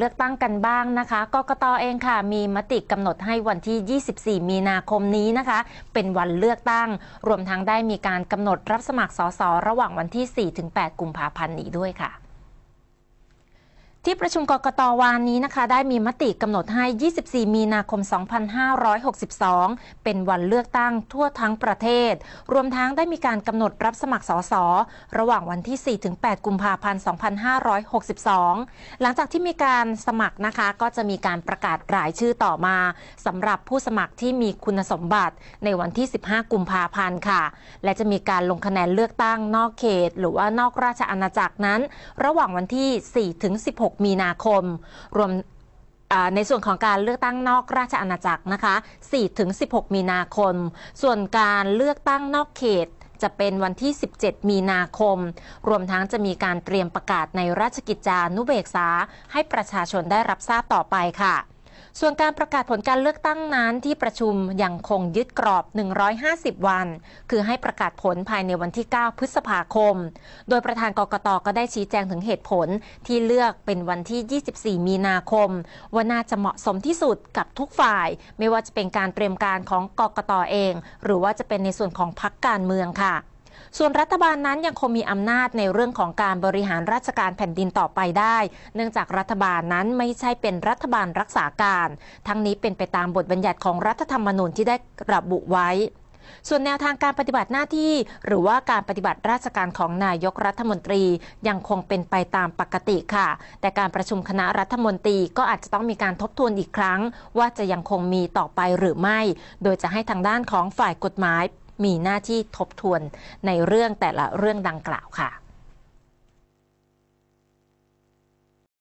เลือกตั้งกันบ้างนะคะกกต เองค่ะ มีมติกำหนดให้วันที่ 24 มีนาคมนี้นะคะ เป็นวันเลือกตั้ง รวมทั้งได้มีการกำหนดรับสมัครสสระหว่างวันที่ 4-8กุมภาพันธ์นี้ด้วยค่ะที่ประชุมกกตวานนี้นะคะ ได้มีมติกำหนดให้ 24 มีนาคม 2562 เป็นวันเลือกตั้งทั่วทั้งประเทศ รวมทั้งได้มีการกำหนดรับสมัครสสระหว่างวันที่ 4-8กุมภาพันธ์ 2562 หลังจากที่มีการสมัครนะคะก็จะมีการประกาศรายชื่อต่อมาสำหรับผู้สมัครที่มีคุณสมบัติในวันที่ 15 กุมภาพันธ์ค่ะ และจะมีการลงคะแนนเลือกตั้งนอกเขต หรือว่านอกราชอาณาจักรนั้น ระหว่างวันที่ 4-16 6มีนาคม รวมในส่วนของการเลือกตั้งนอกราชอาณาจักรนะคะ 4-16 มีนาคม ส่วนการเลือกตั้งนอกเขตจะเป็นวันที่ 17 มีนาคม รวมทั้งจะมีการเตรียมประกาศในราชกิจจานุเบกษา ให้ประชาชนได้รับทราบต่อไปค่ะส่วนการประกาศผลการเลือกตั้งนั้นที่ประชุมยังคงยึดกรอบ 150 วัน คือให้ประกาศผลภายในวันที่ 9 พฤษภาคม โดยประธานกกต ก็ได้ชี้แจงถึงเหตุผลที่เลือกเป็นวันที่ 24 มีนาคม ว่าน่าจะเหมาะสมที่สุดกับทุกฝ่ายไม่ว่าจะเป็นการเตรียมการของกกต เอง หรือว่าจะเป็นในส่วนของพักการเมืองค่ะส่วนรัฐบาลนั้นยังคงมีอำนาจในเรื่องของการบริหารราชการแผ่นดินต่อไปได้ เนื่องจากรัฐบาลนั้นไม่ใช่เป็นรัฐบาลรักษาการ ทั้งนี้เป็นไปตามบทบัญญัติของรัฐธรรมนูญที่ได้ระบุไว้ ส่วนแนวทางการปฏิบัติหน้าที่ หรือว่าการปฏิบัติราชการของนายกรัฐมนตรียังคงเป็นไปตามปกติค่ะ แต่การประชุมคณะรัฐมนตรีก็อาจจะต้องมีการทบทวนอีกครั้ง ว่าจะยังคงมีต่อไปหรือไม่ โดยจะให้ทางด้านของฝ่ายกฎหมายมีหน้าที่ทบทวนในเรื่องแต่ละเรื่องดังกล่าวค่ะ